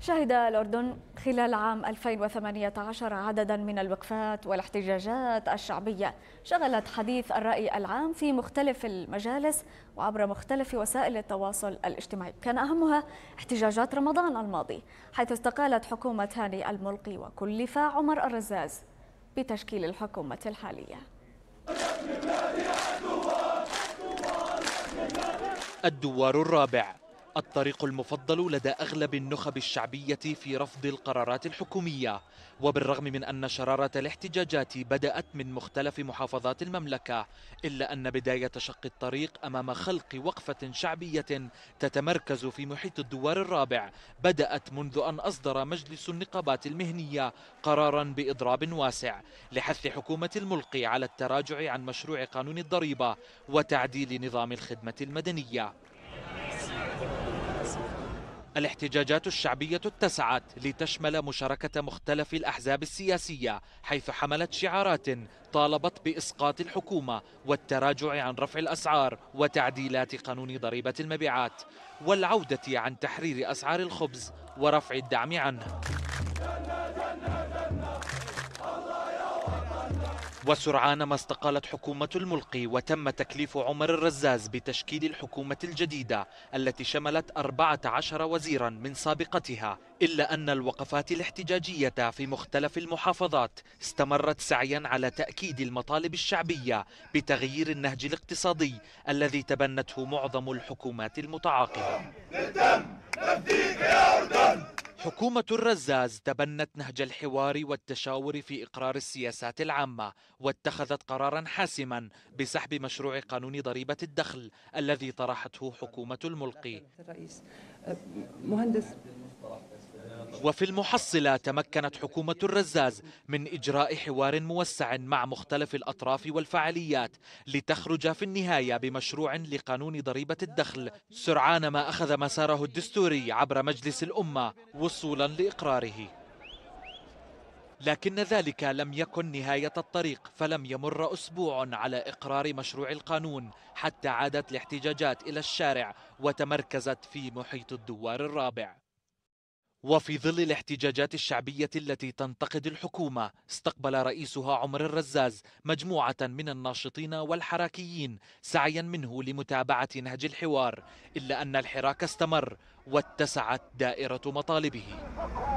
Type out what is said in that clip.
شهد الأردن خلال عام 2018 عددا من الوقفات والاحتجاجات الشعبية شغلت حديث الرأي العام في مختلف المجالس وعبر مختلف وسائل التواصل الاجتماعي كان أهمها احتجاجات رمضان الماضي حيث استقالت حكومة هاني الملقي وكلف عمر الرزاز بتشكيل الحكومة الحالية الدوار الرابع الطريق المفضل لدى أغلب النخب الشعبية في رفض القرارات الحكومية وبالرغم من أن شرارة الاحتجاجات بدأت من مختلف محافظات المملكة إلا أن بداية شق الطريق أمام خلق وقفة شعبية تتمركز في محيط الدوار الرابع بدأت منذ أن أصدر مجلس النقابات المهنية قرارا بإضراب واسع لحث حكومة الملقي على التراجع عن مشروع قانون الضريبة وتعديل نظام الخدمة المدنية الاحتجاجات الشعبية اتسعت لتشمل مشاركة مختلف الأحزاب السياسية حيث حملت شعارات طالبت بإسقاط الحكومة والتراجع عن رفع الأسعار وتعديلات قانون ضريبة المبيعات والعودة عن تحرير أسعار الخبز ورفع الدعم عنه وسرعان ما استقالت حكومة الملقي وتم تكليف عمر الرزاز بتشكيل الحكومة الجديدة التي شملت 14 وزيرا من سابقتها إلا أن الوقفات الاحتجاجية في مختلف المحافظات استمرت سعيا على تأكيد المطالب الشعبية بتغيير النهج الاقتصادي الذي تبنته معظم الحكومات المتعاقبة للدم نفديك يا أردن حكومة الرزاز تبنت نهج الحوار والتشاور في إقرار السياسات العامة واتخذت قرارا حاسما بسحب مشروع قانون ضريبة الدخل الذي طرحته حكومة الملقي مهندس وفي المحصلة تمكنت حكومة الرزاز من إجراء حوار موسع مع مختلف الأطراف والفعاليات لتخرج في النهاية بمشروع لقانون ضريبة الدخل سرعان ما أخذ مساره الدستوري عبر مجلس الأمة وصولا لإقراره لكن ذلك لم يكن نهاية الطريق فلم يمر أسبوع على إقرار مشروع القانون حتى عادت الاحتجاجات إلى الشارع وتمركزت في محيط الدوار الرابع وفي ظل الاحتجاجات الشعبية التي تنتقد الحكومة استقبل رئيسها عمر الرزاز مجموعة من الناشطين والحراكيين سعيا منه لمتابعة نهج الحوار إلا أن الحراك استمر واتسعت دائرة مطالبه